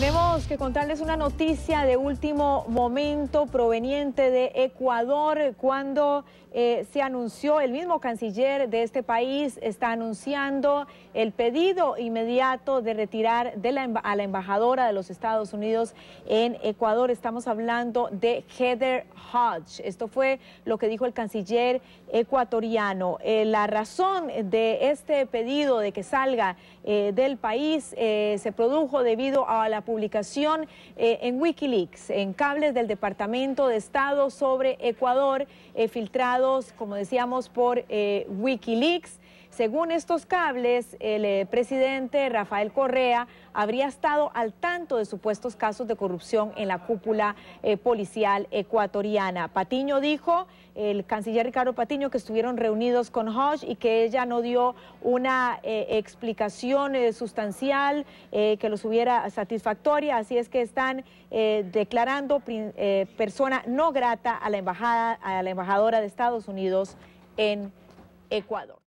Tenemos que contarles una noticia de último momento proveniente de Ecuador cuando eh, se anunció, el mismo canciller de este país está anunciando el pedido inmediato de retirar a la embajadora de los Estados Unidos en Ecuador. Estamos hablando de Heather Hodge. Esto fue lo que dijo el canciller ecuatoriano. Eh, la razón de este pedido de que salga eh, del país se produjo debido a la publicación eh, en Wikileaks, en cables del Departamento de Estado sobre Ecuador, eh, filtrados, como decíamos, por eh, Wikileaks. Según estos cables, el eh, presidente Rafael Correa habría estado al tanto de supuestos casos de corrupción en la cúpula eh, policial ecuatoriana. Patiño dijo, el canciller Ricardo Patiño, que estuvieron reunidos con Hodge y que ella no dio una eh, explicación sustancial que los hubiera satisfactoria, así es que están declarando persona no grata a la, embajada, a la embajadora de Estados Unidos en Ecuador.